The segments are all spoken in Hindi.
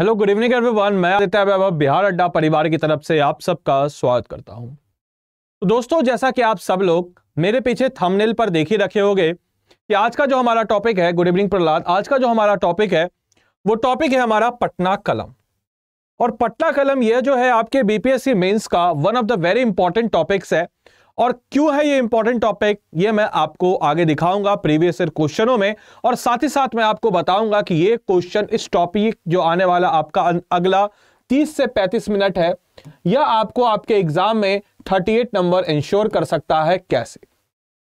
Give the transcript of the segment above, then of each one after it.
हेलो गुड इवनिंग एवरीवन मैं आदित्य अब बिहार अड्डा परिवार की तरफ से आप सबका स्वागत करता हूं तो दोस्तों जैसा कि आप सब लोग मेरे पीछे थंबनेल पर देख ही रखे होंगे कि आज का जो हमारा टॉपिक है गुड इवनिंग प्रहलाद आज का जो हमारा टॉपिक है वो टॉपिक है हमारा पटना कलम और पटना कलम यह जो है आपके बीपीएससी मेन्स का one of the very important topics है और क्यों है ये इंपॉर्टेंट टॉपिक ये मैं आपको आगे दिखाऊंगा प्रीवियस ईयर क्वेश्चनों में और साथ ही साथ मैं आपको बताऊंगा कि ये क्वेश्चन इस टॉपिक जो आने वाला आपका अगला 30 से 35 मिनट है यह आपको आपके एग्जाम में 38 नंबर इंश्योर कर सकता है कैसे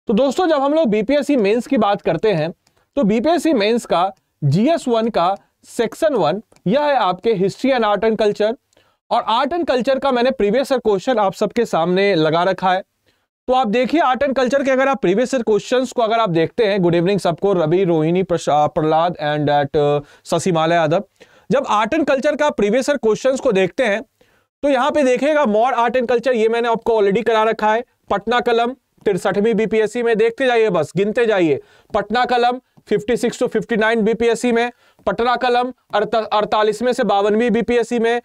तो दोस्तों जब हम लोग बीपीएससी मेन्स की बात करते हैं तो बीपीएससी मेन्स का जीएस वन का सेक्शन वन यह है आपके history and art and culture और आर्ट एंड कल्चर का मैंने प्रीवियस क्वेश्चन आप सबके सामने लगा रखा है तो आप देखिए आर्ट एंड कल्चर के अगर आप प्रीवियस क्वेश्चन को अगर आप देखते हैं गुड इवनिंग सबको रवि रोहिणी प्रहलाद एंड एट शशि यादव जब आर्ट एंड कल्चर का प्रीवियस क्वेश्चन को देखते हैं तो यहाँ पे देखेगा मॉर आर्ट एंड कल्चर ये मैंने आपको ऑलरेडी करा रखा है पटना कलम तिरसठवीं बीपीएससी में देखते जाइए बस गिनते जाइए पटना कलम 56 टू 59 बीपीएससी में पटना कलम अड़तालीसवें से बावनवीं बीपीएससी में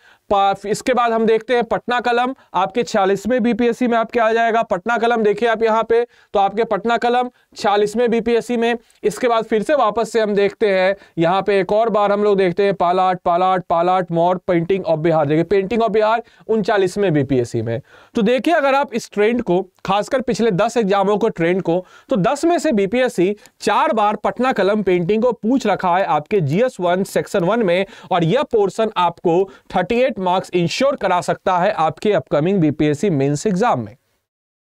इसके बाद हम देखते हैं पटना कलम आपके छियालीसवें बीपीएससी में आपके आ जाएगा पटना कलम देखिए आप यहाँ पे तो आपके पटना कलम छियालीसवें बीपीएससी में इसके बाद फिर से वापस से हम देखते हैं यहाँ पे एक और बार हम लोग देखते हैं पालाट पालाट पालाट मोर पेंटिंग ऑफ बिहार देखिए पेंटिंग ऑफ बिहार उनचालीसवें बीपीएससी में तो देखिए अगर आप इस ट्रेंड को खासकर पिछले दस एग्जामों को ट्रेंड को तो दस में से बीपीएससी चार बार पटना कलम पेंटिंग को पूछ रखा है आपके जीएस वन सेक्शन वन में और यह पोर्सन आपको थर्टी परफेक्ट मार्क्स इंश्योर करा सकता है आपके अपकमिंग बीपीएससी मेन्स एग्जाम में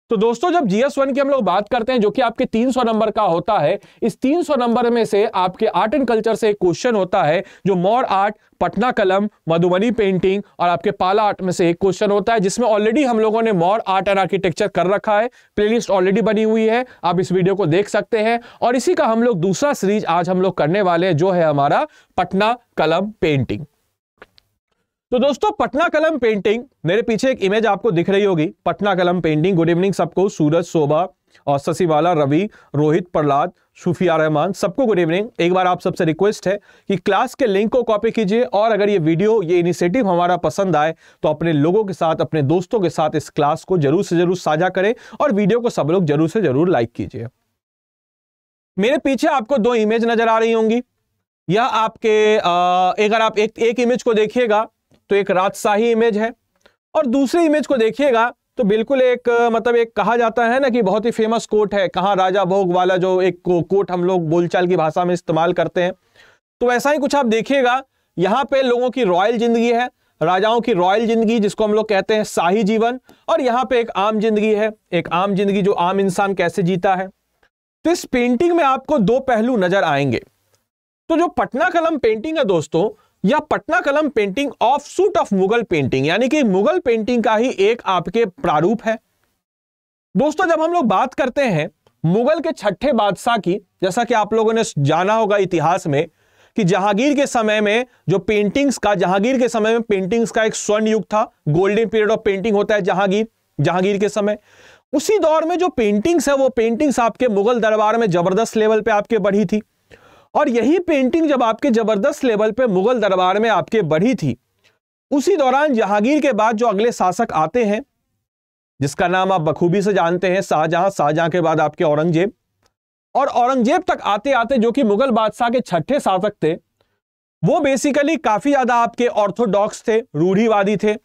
तो दोस्तों जब जीएस वन की हम लोग बात करते हैं जो कि आपके 300 नंबर का होता है इस 300 नंबर में से आपके आर्ट एंड कल्चर से एक क्वेश्चन होता है जो मॉड आर्ट पटना कलम मधुबनी पेंटिंग और आपके पाला आर्ट में से एक क्वेश्चन होता है जिसमें ऑलरेडी हम लोगों ने मॉड आर्ट एंड आर्किटेक्चर कर रखा है प्लेलिस्ट ऑलरेडी बनी हुई है आप इस वीडियो को देख सकते हैं और इसी का हम लोग दूसरा सीरीज आज हम लोग करने वाले हैं जो है हमारा पटना कलम पेंटिंग तो दोस्तों पटना कलम पेंटिंग मेरे पीछे एक इमेज आपको दिख रही होगी Patna Kalam painting good evening सबको सूरज शोभा और शशिवाला रवि रोहित प्रहलाद सुफिया रहमान सबको गुड इवनिंग एक बार आप सबसे रिक्वेस्ट है कि क्लास के लिंक को कॉपी कीजिए और अगर ये वीडियो ये इनिशिएटिव हमारा पसंद आए तो अपने लोगों के साथ अपने दोस्तों के साथ इस क्लास को जरूर से जरूर साझा करें और वीडियो को सब लोग जरूर से जरूर लाइक कीजिए मेरे पीछे आपको दो इमेज नजर आ रही होंगी यह आपके अगर आप एक, एक इमेज को देखिएगा तो एक राजशाही इमेज है और दूसरी इमेज को देखिएगा तो बिल्कुल एक मतलब एक कहा जाता है ना कि बहुत ही फेमस कोट है कहाँ राजा भोग वाला जो एक को, कोट हम लोग बोलचाल की भाषा में इस्तेमाल करते हैं तो वैसा ही कुछ आप देखिएगा यहाँ पे लोगों की रॉयल जिंदगी है राजाओं की रॉयल जिंदगी जिसको हम लोग कहते हैं शाही जीवन और यहाँ पे एक आम जिंदगी है एक आम जिंदगी जो आम इंसान कैसे जीता है तो इस पेंटिंग में आपको दो पहलू नजर आएंगे तो जो पटना कलम पेंटिंग है दोस्तों या Patna Kalam painting offshoot of Mughal painting यानी कि मुगल पेंटिंग का ही एक आपके प्रारूप है दोस्तों जब हम लोग बात करते हैं मुगल के छठे बादशाह की जैसा कि आप लोगों ने जाना होगा इतिहास में कि जहांगीर के समय में जो पेंटिंग्स का जहांगीर के समय में पेंटिंग्स का एक स्वर्ण युग था गोल्डन पीरियड ऑफ पेंटिंग होता है जहांगीर जहांगीर के समय उसी दौर में जो पेंटिंग्स है वो पेंटिंग्स आपके मुगल दरबार में जबरदस्त लेवल पे आपके बढ़ी थी और यही पेंटिंग जब आपके जबरदस्त लेवल पे मुगल दरबार में आपके बढ़ी थी उसी दौरान जहांगीर के बाद जो अगले शासक आते हैं जिसका नाम आप बखूबी से जानते हैं शाहजहां शाहजहां के बाद आपके औरंगजेब और औरंगजेब तक आते आते जो कि मुगल बादशाह के छठे शासक थे वो बेसिकली काफी ज्यादा आपके ऑर्थोडॉक्स थे रूढ़ीवादी थे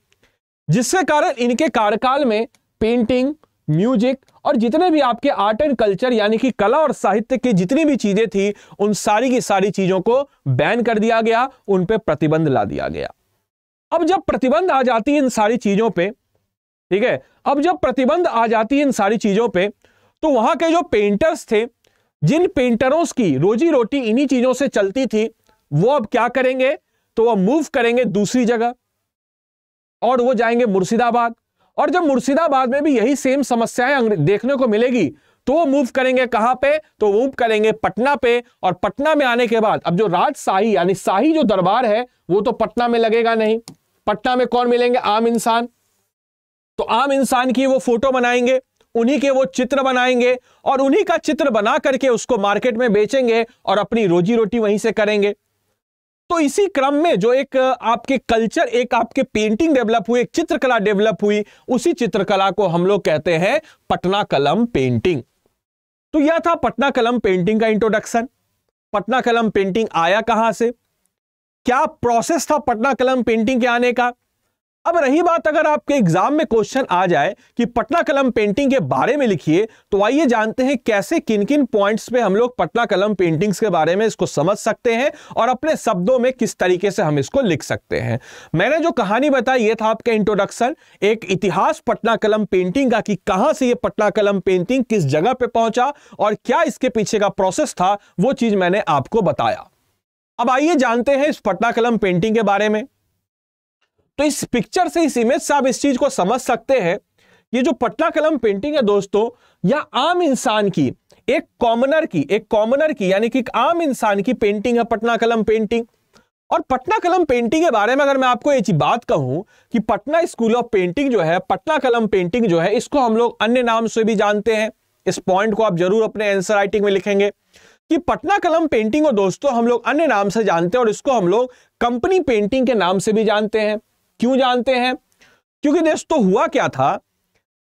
जिसके कारण इनके कार्यकाल में पेंटिंग म्यूजिक और जितने भी आपके आर्ट एंड कल्चर यानी कि कला और साहित्य की जितनी भी चीजें थी उन सारी की सारी चीजों को बैन कर दिया गया उन पर प्रतिबंध ला दिया गया अब जब प्रतिबंध आ जाती है इन सारी चीजों पर ठीक है अब जब प्रतिबंध आ जाती है इन सारी चीजों पर तो वहां के जो पेंटर्स थे जिन पेंटरों की रोजी रोटी इन्हीं चीजों से चलती थी वो अब क्या करेंगे तो वह मूव करेंगे दूसरी जगह और वो जाएंगे मुर्शिदाबाद और जब मुर्शिदाबाद में भी यही सेम समस्याएं देखने को मिलेगी तो वो मूव करेंगे कहां पे तो मूव करेंगे पटना पे और पटना में आने के बाद अब जो राजशाही यानी शाही जो दरबार है वो तो पटना में लगेगा नहीं पटना में कौन मिलेंगे आम इंसान तो आम इंसान की वो फोटो बनाएंगे उन्हीं के वो चित्र बनाएंगे और उन्हीं का चित्र बना करके उसको मार्केट में बेचेंगे और अपनी रोजी रोटी वहीं से करेंगे तो इसी क्रम में जो एक आपके कल्चर एक आपके पेंटिंग डेवलप हुई एक चित्रकला डेवलप हुई उसी चित्रकला को हम लोग कहते हैं पटना कलम पेंटिंग तो यह था पटना कलम पेंटिंग का इंट्रोडक्शन पटना कलम पेंटिंग आया कहां से क्या प्रोसेस था पटना कलम पेंटिंग के आने का अब रही बात अगर आपके एग्जाम में क्वेश्चन आ जाए कि पटना कलम पेंटिंग के बारे में लिखिए तो आइए जानते हैं कैसे किन किन पॉइंट्स पे हम लोग पटना कलम पेंटिंग्स के बारे में इसको समझ सकते हैं और अपने शब्दों में किस तरीके से हम इसको लिख सकते हैं मैंने जो कहानी बताई ये था आपका इंट्रोडक्शन एक इतिहास पटना कलम पेंटिंग का कि कहां से यह पटना कलम पेंटिंग किस जगह पर पहुंचा और क्या इसके पीछे का प्रोसेस था वो चीज मैंने आपको बताया अब आइए जानते हैं इस पटना कलम पेंटिंग के बारे में तो इस पिक्चर से इस इमेज से आप इस चीज को समझ सकते हैं ये जो पटना कलम पेंटिंग है दोस्तों या आम इंसान की एक कॉमनर की एक कॉमनर की यानी कि आम इंसान की पेंटिंग है पटना कलम पेंटिंग और पटना कलम पेंटिंग के बारे में अगर मैं आपको एक बात कहूं कि पटना स्कूल ऑफ पेंटिंग जो है पटना कलम पेंटिंग जो है इसको हम लोग अन्य नाम से भी जानते हैं इस पॉइंट को आप जरूर अपने आंसर राइटिंग में लिखेंगे कि पटना कलम पेंटिंग को दोस्तों हम लोग अन्य नाम से जानते हैं और इसको हम लोग कंपनी पेंटिंग के नाम से भी जानते हैं क्यों जानते हैं क्योंकि दोस्तों हुआ क्या था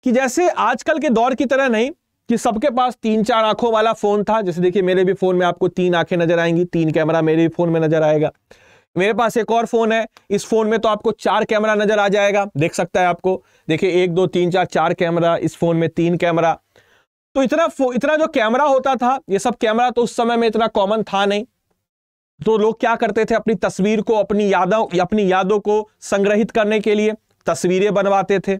कि जैसे आजकल के दौर की तरह नहीं कि सबके पास तीन चार आंखों वाला फोन था जैसे देखिए मेरे भी फोन में आपको तीन आंखें नजर आएंगी तीन कैमरा मेरे भी फोन में नजर आएगा मेरे पास एक और फोन है इस फोन में तो आपको चार कैमरा नजर आ जाएगा देख सकता है आपको देखिए एक दो तीन चार चार कैमरा इस फोन में तीन कैमरा तो इतना इतना जो कैमरा होता था ये सब कैमरा तो उस समय में इतना कॉमन था नहीं तो लोग क्या करते थे अपनी तस्वीर को अपनी यादों अपनी यादों को संग्रहित करने के लिए तस्वीरें बनवाते थे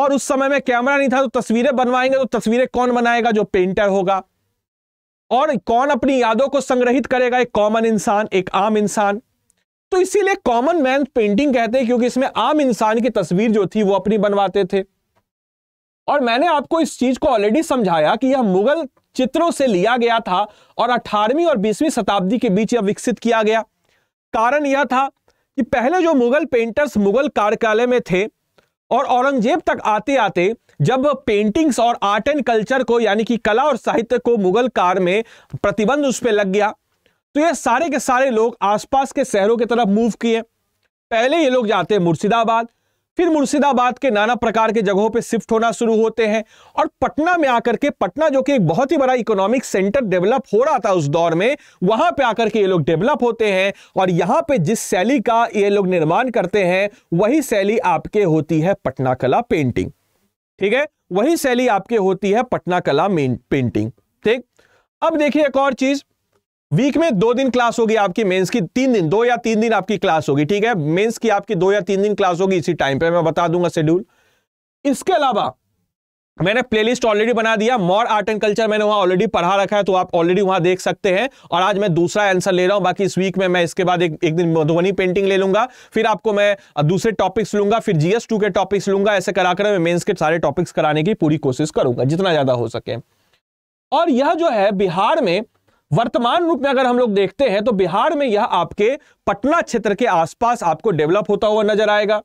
और उस समय में कैमरा नहीं था तो तस्वीरें बनवाएंगे तो तस्वीरें कौन बनाएगा जो पेंटर होगा और कौन अपनी यादों को संग्रहित करेगा एक कॉमन इंसान एक आम इंसान तो इसीलिए कॉमन मैन पेंटिंग कहते हैं क्योंकि इसमें आम इंसान की तस्वीर जो थी वो अपनी बनवाते थे और मैंने आपको इस चीज को ऑलरेडी समझाया कि यह मुगल चित्रों से लिया गया था और 18वीं और 20वीं शताब्दी के बीच यह विकसित किया गया कारण यह था कि पहले जो मुगल पेंटर्स मुगल कार्यकालय में थे और औरंगजेब तक आते आते जब पेंटिंग्स और आर्ट एंड कल्चर को यानी कि कला और साहित्य को मुगल कार में प्रतिबंध उस पर लग गया तो ये सारे के सारे लोग आसपास के शहरों की तरफ मूव किए पहले ये लोग जाते मुर्शिदाबाद फिर मुर्शिदाबाद के नाना प्रकार के जगहों पे शिफ्ट होना शुरू होते हैं और पटना में आकर के पटना जो कि एक बहुत ही बड़ा इकोनॉमिक सेंटर डेवलप हो रहा था उस दौर में वहां पे आकर के ये लोग डेवलप होते हैं और यहां पे जिस शैली का ये लोग निर्माण करते हैं वही शैली आपके होती है पटना कला पेंटिंग ठीक है वही शैली आपके होती है पटना कला पेंटिंग ठीक अब देखिए एक और चीज वीक में दो दिन क्लास होगी आपकी मेंस की तीन दिन दो या तीन दिन आपकी क्लास होगी ठीक है मेंस की आपकी दो या तीन दिन क्लास होगी इसी टाइम पे मैं बता दूंगा शेड्यूल इसके अलावा मैंने प्लेलिस्ट ऑलरेडी बना दिया मॉर आर्ट एंड कल्चर मैंने वहां ऑलरेडी पढ़ा रखा है तो आप ऑलरेडी वहां देख सकते हैं और आज मैं दूसरा आंसर ले रहा हूं बाकी इस वीक में मैं इसके बाद एक, एक दिन मधुबनी पेंटिंग ले लूंगा फिर आपको मैं दूसरे टॉपिक्स लूंगा फिर जीएस टू के टॉपिक्स लूंगा ऐसे कराकर मैं मेन्स के सारे टॉपिक्स कराने की पूरी कोशिश करूंगा जितना ज्यादा हो सके और यह जो है बिहार में वर्तमान रूप में अगर हम लोग देखते हैं तो बिहार में यह आपके पटना क्षेत्र के आसपास आपको डेवलप होता हुआ नजर आएगा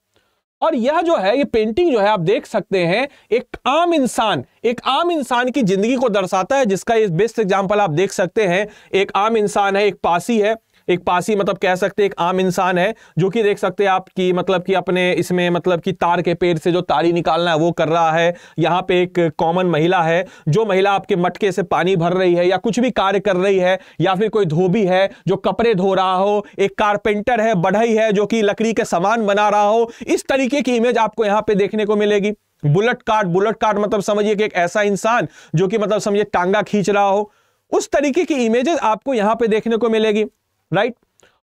और यह जो है यह पेंटिंग जो है आप देख सकते हैं एक आम इंसान एक आम इंसान की जिंदगी को दर्शाता है जिसका बेस्ट एग्जांपल आप देख सकते हैं एक आम इंसान है एक पासी है एक पासी मतलब कह सकते हैं एक आम इंसान है जो कि देख सकते हैं आप कि मतलब कि अपने इसमें मतलब कि तार के पेड़ से जो तारी निकालना है वो कर रहा है यहाँ पे एक कॉमन महिला है जो महिला आपके मटके से पानी भर रही है या कुछ भी कार्य कर रही है या फिर कोई धोबी है जो कपड़े धो रहा हो एक कारपेंटर है बढ़ई है जो कि लकड़ी के सामान बना रहा हो इस तरीके की इमेज आपको यहाँ पे देखने को मिलेगी बुलेट कार्ड बुलेट कार्ड मतलब समझिए कि एक ऐसा इंसान जो कि मतलब समझिए टांगा खींच रहा हो उस तरीके की इमेजेस आपको यहां पे देखने को मिलेगी राइट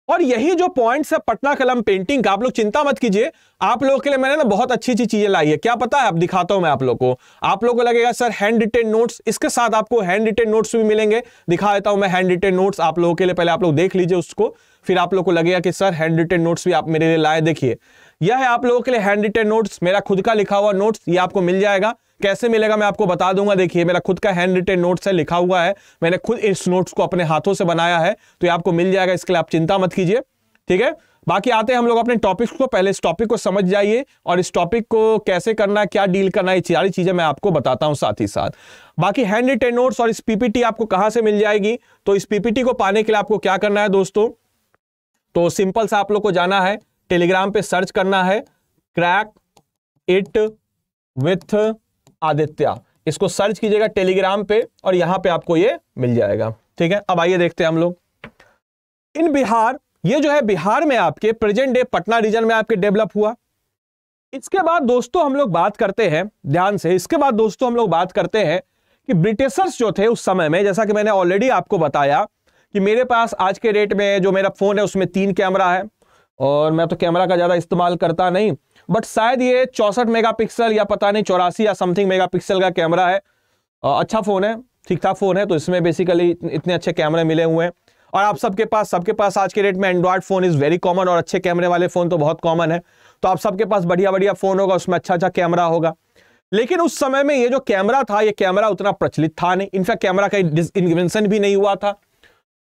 और यही जो पॉइंट्स है पटना कलम पेंटिंग का आप लोग चिंता मत कीजिए आप लोगों के लिए मैंने ना बहुत अच्छी अच्छी चीजें लाई है क्या पता है आप दिखाता हूं मैं आप लोग को आप लोग को लगेगा सर हैंड रिटेन नोट्स इसके साथ आपको हैंड रिटेन नोट्स भी मिलेंगे दिखा देता हूं मैं हैंड रिटेन नोट्स आप लोगों के लिए पहले आप लोग देख लीजिए उसको फिर आप लोग को लगेगा कि सर हैंड रिटेन नोट्स भी आप मेरे लिए लाए देखिए यह है आप लोगों के लिए हैंड रिटेन नोट्स मेरा खुद का लिखा हुआ नोट्स ये आपको मिल जाएगा कैसे मिलेगा मैं आपको बता दूंगा देखिए मेरा खुद का हैंड रिटेन नोट्स है लिखा हुआ है मैंने खुद इस नोट्स को अपने हाथों से बनाया है तो ये आपको मिल जाएगा इसके लिए आप चिंता मत कीजिए ठीक है बाकी आते हैं हम लोग अपने टॉपिक्स को पहले इस टॉपिक को समझ जाइए और इस टॉपिक को कैसे करना है क्या डील करना है सारी चीज़ें मैं आपको बताता हूं साथ ही साथ बाकी हैंड रिटेन नोट्स और इस पीपीटी आपको कहां से मिल जाएगी तो इस पीपीटी को पाने के लिए आपको क्या करना है दोस्तों तो सिंपल सा आप लोग को जाना है टेलीग्राम पे सर्च करना है क्रैक इट विथ आदित्य इसको सर्च कीजिएगा टेलीग्राम पे और यहां पे आपको ये मिल जाएगा ठीक है अब आइए देखते हैं हम लोग इन बिहार ये जो है बिहार में आपके प्रेजेंट डे पटना रीजन में आपके डेवलप हुआ इसके बाद दोस्तों हम लोग बात करते हैं ध्यान से इसके बाद दोस्तों हम लोग बात करते हैं कि ब्रिटिशर्स जो थे उस समय में जैसा कि मैंने ऑलरेडी आपको बताया कि मेरे पास आज के डेट में जो मेरा फोन है उसमें तीन कैमरा है और मैं तो कैमरा का ज्यादा इस्तेमाल करता नहीं बट शायद ये चौसठ मेगापिक्सल या पता नहीं चौरासी या समथिंग मेगापिक्सल का कैमरा है अच्छा फ़ोन है ठीक ठाक फ़ोन है तो इसमें बेसिकली इतने अच्छे कैमरे मिले हुए हैं और आप सबके पास सबके पास आज के डेट में Android phone is very common और अच्छे कैमरे वाले फ़ोन तो बहुत कॉमन है तो आप सबके पास बढ़िया बढ़िया फ़ोन होगा उसमें अच्छा अच्छा कैमरा होगा लेकिन उस समय में ये जो कैमरा था ये कैमरा उतना प्रचलित था नहीं इनफैक्ट कैमरा का इन्वेंशन भी नहीं हुआ था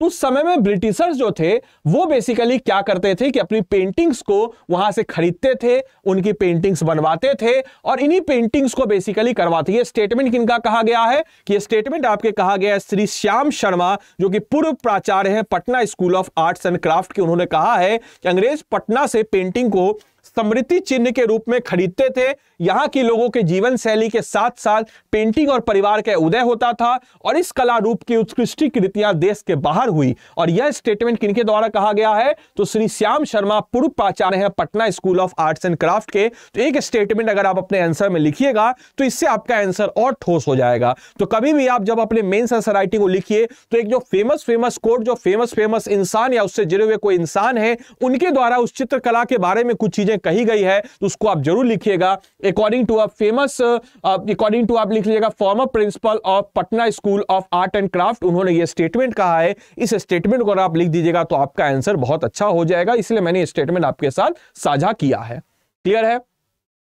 उस समय में ब्रिटिशर्स जो थे वो बेसिकली क्या करते थे कि अपनी पेंटिंग्स को वहां से खरीदते थे उनकी पेंटिंग्स बनवाते थे और इन्हीं पेंटिंग्स को बेसिकली करवाते ये स्टेटमेंट किनका कहा गया है कि ये स्टेटमेंट आपके कहा गया है श्री श्याम शर्मा जो कि पूर्व प्राचार्य है Patna school of arts and craft के उन्होंने कहा है कि अंग्रेज पटना से पेंटिंग को स्मृति चिन्ह के रूप में खरीदते थे यहाँ के लोगों के जीवन शैली के साथ साथ पेंटिंग और परिवार का उदय होता था और इस कला रूप की उत्कृष्टि कृतियां देश के बाहर हुई और यह स्टेटमेंट किनके द्वारा कहा गया है तो श्री श्याम शर्मा पूर्व प्राचार्य हैं Patna school of arts and craft के तो एक स्टेटमेंट अगर आप अपने आंसर में लिखिएगा तो इससे आपका आंसर और ठोस हो जाएगा तो कभी भी आप जब अपने मेन आंसर राइटिंग को लिखिए तो एक जो फेमस फेमस कोर्ट जो फेमस फेमस इंसान या उससे जुड़े हुए कोई इंसान है उनके द्वारा उस चित्रकला के बारे में कुछ चीजें चीजें कही गई है तो उसको आप जरूर लिखिएगा according to a famous according to आप लिख लीजिएगा former principal of Patna school of art and craft उन्होंने ये स्टेटमेंट कहा है इस स्टेटमेंट को आप लिख दीजिएगा तो आपका आंसर बहुत अच्छा हो जाएगा इसलिए मैंने स्टेटमेंट आपके साथ साझा किया है क्लियर है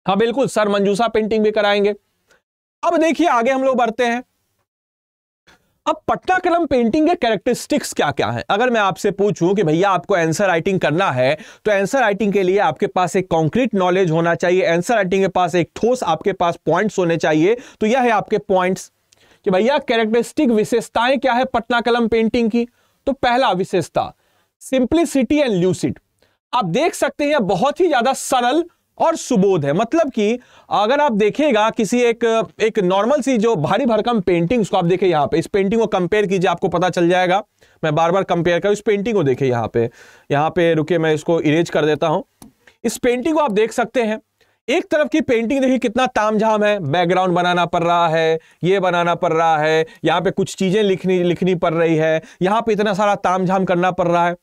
हाँ बिल्कुल सर मंजूसा पेंटिंग भी कराएंगे अब देखिए आगे हम लोग बढ़ते हैं अब कलम पेंटिंग के कैरेक्टरिस्टिक्स क्या क्या हैं अगर मैं आपसे पूछूं कि भैया आपको आंसर राइटिंग करना है तो आंसर राइटिंग के लिए आपके पास एक कॉन्क्रीट नॉलेज होना चाहिए आंसर राइटिंग के पास एक ठोस आपके पास पॉइंट्स होने चाहिए तो यह है आपके पॉइंट्स कि भैया कैरेक्टरिस्टिक विशेषताएं क्या है पटना कलम पेंटिंग की तो पहला विशेषता सिंप्लिसिटी एंड ल्यूसिड आप देख सकते हैं बहुत ही ज्यादा सरल और सुबोध है मतलब कि अगर आप देखेगा किसी एक एक नॉर्मल सी जो भारी भरकम पेंटिंग को आप देखें यहाँ पे इस पेंटिंग को कंपेयर कीजिए आपको पता चल जाएगा मैं बार बार कंपेयर कर इस पेंटिंग को देखें यहाँ पे यहाँ पे रुके मैं इसको इरेज कर देता हूँ इस पेंटिंग को आप देख सकते हैं एक तरफ की पेंटिंग देखिए कितना तामझाम है बैकग्राउंड बनाना पड़ रहा है ये बनाना पड़ रहा है यहाँ पे कुछ चीजें लिखनी लिखनी पड़ रही है यहाँ पे इतना सारा तामझाम करना पड़ रहा है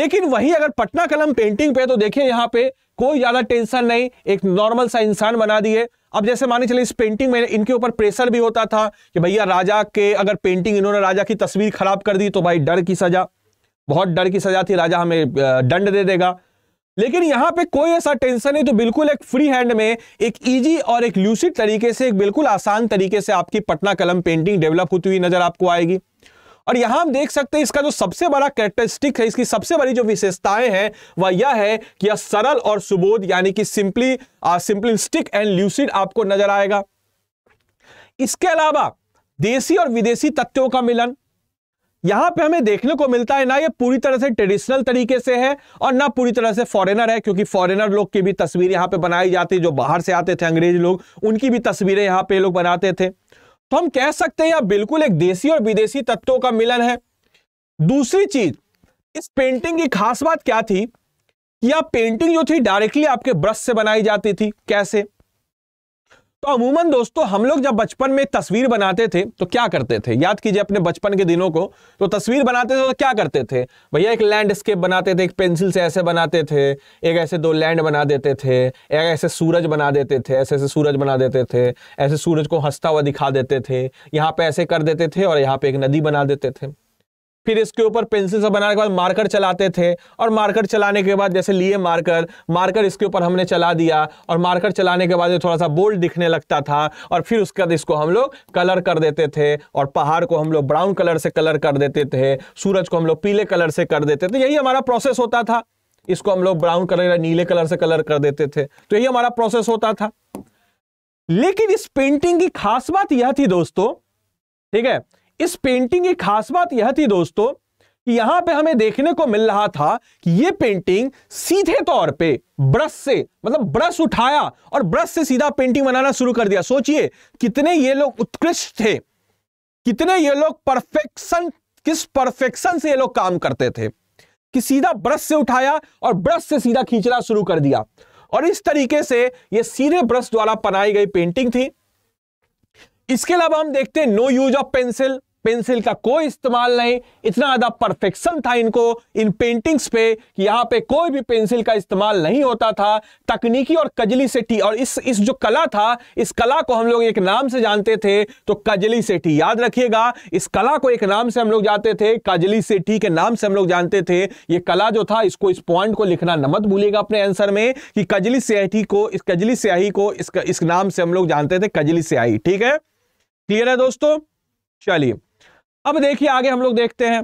लेकिन वही अगर पटना कलम पेंटिंग पे तो देखिए यहाँ पे कोई ज्यादा टेंशन नहीं एक नॉर्मल सा इंसान बना दिए अब जैसे माने चले इस पेंटिंग में इनके ऊपर प्रेशर भी होता था कि भैया राजा के अगर पेंटिंग इन्होंने राजा की तस्वीर खराब कर दी तो भाई डर की सजा बहुत डर की सजा थी राजा हमें दंड दे देगा लेकिन यहाँ पे कोई ऐसा टेंशन नहीं तो बिल्कुल एक फ्री हैंड में एक इजी और एक ल्यूसिड तरीके से एक बिल्कुल आसान तरीके से आपकी पटना कलम पेंटिंग डेवलप होती हुई नजर आपको आएगी और यहां हम देख सकते हैं इसका जो सबसे बड़ा कैरेक्टरिस्टिक है इसकी सबसे बड़ी जो विशेषताएं हैं वह यह है कि यह सरल और सुबोध यानी कि सिंपली सिंपलिस्टिक एंड ल्यूसिड आपको नजर आएगा इसके अलावा देशी और विदेशी तथ्यों का मिलन यहां पे हमें देखने को मिलता है ना ये पूरी तरह से ट्रेडिशनल तरीके से है और ना पूरी तरह से फॉरेनर है क्योंकि फॉरेनर लोग की भी तस्वीर यहां पे बनाई जाती है जो बाहर से आते थे अंग्रेज लोग उनकी भी तस्वीरें यहां पे लोग बनाते थे तो हम कह सकते हैं यह बिल्कुल एक देशी और विदेशी तत्वों का मिलन है दूसरी चीज इस पेंटिंग की खास बात क्या थी यह पेंटिंग जो थी डायरेक्टली आपके ब्रश से बनाई जाती थी कैसे तो अमूमन दोस्तों हम लोग जब बचपन में तस्वीर बनाते थे तो क्या करते थे याद कीजिए अपने बचपन के दिनों को तो तस्वीर बनाते थे तो क्या करते थे भैया एक लैंडस्केप बनाते थे एक पेंसिल से ऐसे बनाते थे एक ऐसे दो लैंड बना देते थे एक ऐसे सूरज बना देते थे ऐसे ऐसे सूरज बना देते थे ऐसे सूरज को हंसता हुआ दिखा देते थे यहाँ पे ऐसे कर देते थे और यहाँ पे एक नदी बना देते थे फिर इसके ऊपर पेंसिल से बनाने के बाद मार्कर चलाते थे और मार्कर चलाने के बाद जैसे लिए मार्कर मार्कर इसके ऊपर हमने चला दिया और मार्कर चलाने के बाद ये थोड़ा सा बोल्ड दिखने लगता था और फिर उसके बाद इसको हम लोग कलर कर देते थे और पहाड़ को हम लोग ब्राउन कलर से कलर कर देते थे सूरज को हम लोग पीले कलर से कर देते थे यही हमारा प्रोसेस होता था इसको हम लोग ब्राउन कलर या नीले कलर से कलर कर देते थे तो यही हमारा प्रोसेस होता था लेकिन इस पेंटिंग की खास बात यह थी दोस्तों ठीक है इस पेंटिंग की खास बात यह थी दोस्तों कि यहां पे हमें देखने को मिल रहा था कि यह पेंटिंग सीधे तौर पे ब्रश से मतलब ब्रश उठाया और ब्रश से सीधा पेंटिंग बनाना शुरू कर दिया सोचिए कितने ये लोग उत्कृष्ट थे कितने ये लोग परफेक्शन किस परफेक्शन से ये लोग काम करते थे कि सीधा ब्रश से उठाया और ब्रश से सीधा खींचना शुरू कर दिया और इस तरीके से ये सीधे ब्रश द्वारा बनाई गई पेंटिंग थी इसके अलावा हम देखते हैं no use of pencil pencil का कोई इस्तेमाल नहीं इतना ज्यादा परफेक्शन था इनको इन पेंटिंग्स पे कि यहाँ पे कोई भी पेंसिल का इस्तेमाल नहीं होता था तकनीकी और कजली सेठी और इस इस जो कला था इस कला को हम लोग एक नाम से जानते थे तो कजली सेठी याद रखिएगा इस कला को एक नाम से हम लोग जानते थे कजली सेठी के नाम से हम लोग जानते थे ये कला जो था इसको इस पॉइंट को लिखना न मत भूलिएगा अपने आंसर में कि कजली सेठी को इस कजली स्याही को इस नाम से हम लोग जानते थे कजली स्याही ठीक है क्लियर है दोस्तों चलिए अब देखिए आगे हम लोग देखते हैं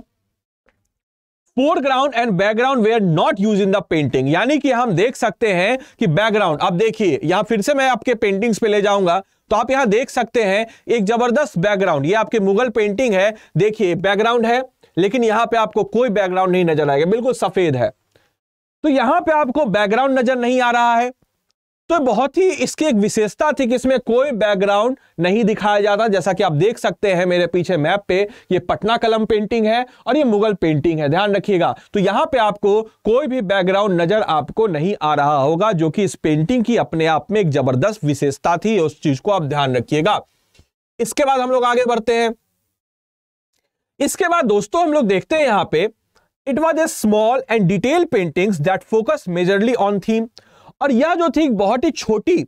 फोरग्राउंड एंड बैकग्राउंड वे are not use in the painting यानी कि हम देख सकते हैं कि बैकग्राउंड आप देखिए यहां फिर से मैं आपके पेंटिंग्स पे ले जाऊंगा तो आप यहां देख सकते हैं एक जबरदस्त बैकग्राउंड ये आपके मुगल पेंटिंग है देखिए बैकग्राउंड है लेकिन यहां पे आपको कोई बैकग्राउंड नहीं नजर आएगा बिल्कुल सफेद है तो यहां पे आपको बैकग्राउंड नजर नहीं आ रहा है तो बहुत ही इसकी एक विशेषता थी कि इसमें कोई बैकग्राउंड नहीं दिखाया जाता जैसा कि आप देख सकते हैं मेरे पीछे मैप पे ये पटना कलम पेंटिंग है और ये मुगल पेंटिंग है ध्यान रखिएगा तो यहां पे आपको कोई भी बैकग्राउंड नजर आपको नहीं आ रहा होगा जो कि इस पेंटिंग की अपने आप में एक जबरदस्त विशेषता थी उस चीज को आप ध्यान रखिएगा इसके बाद हम लोग आगे बढ़ते हैं इसके बाद दोस्तों हम लोग देखते हैं यहां पर it was a small and detail paintings that focus majorly on theme और यह जो थी बहुत ही छोटी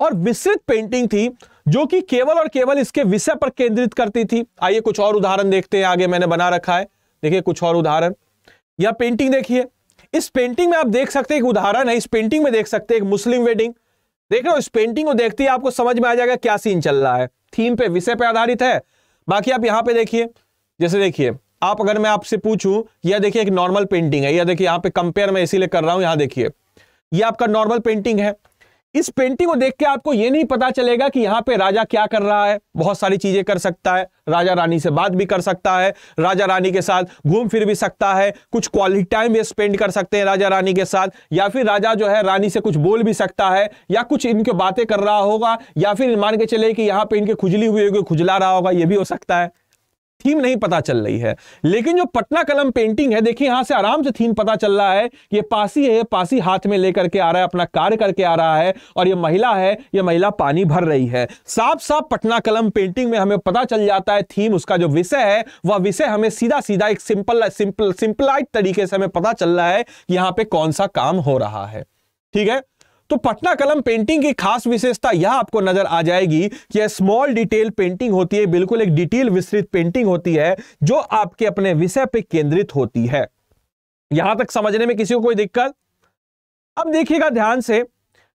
और विस्तृत पेंटिंग थी जो कि केवल और केवल इसके विषय पर केंद्रित करती थी आइए कुछ और उदाहरण देखते हैं आगे मैंने बना रखा है देखिए कुछ और उदाहरण यह पेंटिंग देखिए इस पेंटिंग में आप देख सकते हैं एक उदाहरण है इस पेंटिंग में देख सकते हैं एक मुस्लिम वेडिंग देख रहे हो इस पेंटिंग को देखते ही आपको समझ में आ जाएगा क्या सीन चल रहा है थीम पे विषय पे आधारित है बाकी आप यहाँ पे देखिए जैसे देखिए आप अगर मैं आपसे पूछूं यह देखिए एक नॉर्मल पेंटिंग है यह देखिए यहाँ पे कंपेयर मैं इसीलिए कर रहा हूँ यहाँ देखिए ये आपका नॉर्मल पेंटिंग है इस पेंटिंग को देख के आपको ये नहीं पता चलेगा कि यहाँ पे राजा क्या कर रहा है बहुत सारी चीजें कर सकता है राजा रानी से बात भी कर सकता है राजा रानी के साथ घूम फिर भी सकता है कुछ क्वालिटी टाइम भी स्पेंड कर सकते हैं राजा रानी के साथ या फिर राजा जो है रानी से कुछ बोल भी सकता है या कुछ इनके बातें कर रहा होगा या फिर मान के चले कि यहाँ पे इनके खुजली हुई होगी खुजला रहा होगा ये भी हो सकता है थीम नहीं पता चल रही है लेकिन जो पटना कलम पेंटिंग है देखिए यहां से आराम से थीम पता चल रहा है ये पासी है पासी हाथ में लेकर के आ रहा है अपना कार्य करके आ रहा है और ये महिला है ये महिला पानी भर रही है साफ साफ पटना कलम पेंटिंग में हमें पता चल जाता है थीम उसका जो विषय है वह विषय हमें सीधा सीधा एक सिंपल सिंपल सिंपलाइट तरीके से हमें पता चल रहा है कि यहाँ पे कौन सा काम हो रहा है ठीक है तो पटना कलम पेंटिंग की खास विशेषता यह आपको नजर आ जाएगी कि यह स्मॉल डिटेल पेंटिंग होती है बिल्कुल एक डिटेल विस्तृत पेंटिंग होती है जो आपके अपने विषय पर केंद्रित होती है यहां तक समझने में किसी को कोई दिक्कत अब देखिएगा ध्यान से